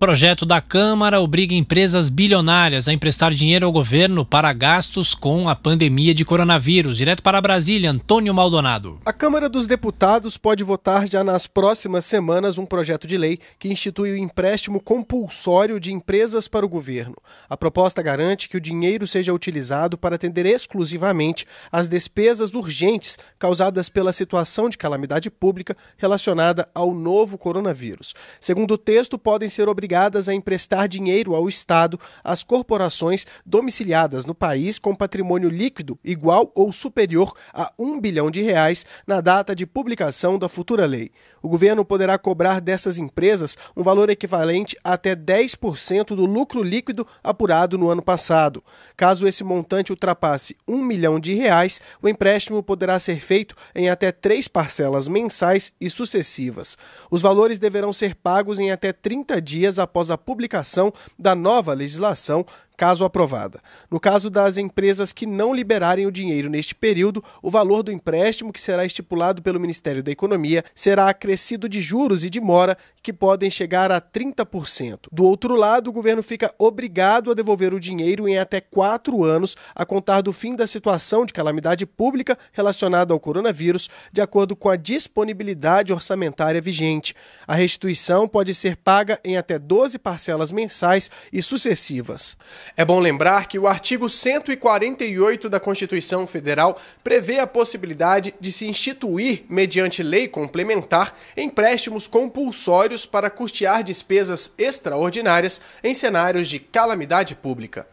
Projeto da Câmara obriga empresas bilionárias a emprestar dinheiro ao governo para gastos com a pandemia de coronavírus. Direto para Brasília, Antônio Maldonado. A Câmara dos Deputados pode votar já nas próximas semanas um projeto de lei que institui o empréstimo compulsório de empresas para o governo. A proposta garante que o dinheiro seja utilizado para atender exclusivamente às despesas urgentes causadas pela situação de calamidade pública relacionada ao novo coronavírus. Segundo o texto, podem ser obrigados obrigadas a emprestar dinheiro ao Estado às corporações domiciliadas no país com patrimônio líquido igual ou superior a um bilhão de reais na data de publicação da futura lei. O governo poderá cobrar dessas empresas um valor equivalente a até 10% do lucro líquido apurado no ano passado. Caso esse montante ultrapasse um milhão de reais, o empréstimo poderá ser feito em até três parcelas mensais e sucessivas. Os valores deverão ser pagos em até 30 dias após a publicação da nova legislação caso aprovada. No caso das empresas que não liberarem o dinheiro neste período, o valor do empréstimo que será estipulado pelo Ministério da Economia será acrescido de juros e de mora que podem chegar a 30%. Do outro lado, o governo fica obrigado a devolver o dinheiro em até quatro anos, a contar do fim da situação de calamidade pública relacionada ao coronavírus, de acordo com a disponibilidade orçamentária vigente. A restituição pode ser paga em até 12 parcelas mensais e sucessivas. É bom lembrar que o artigo 148 da Constituição Federal prevê a possibilidade de se instituir, mediante lei complementar, empréstimos compulsórios para custear despesas extraordinárias em cenários de calamidade pública.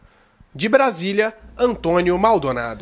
De Brasília, Antônio Maldonado.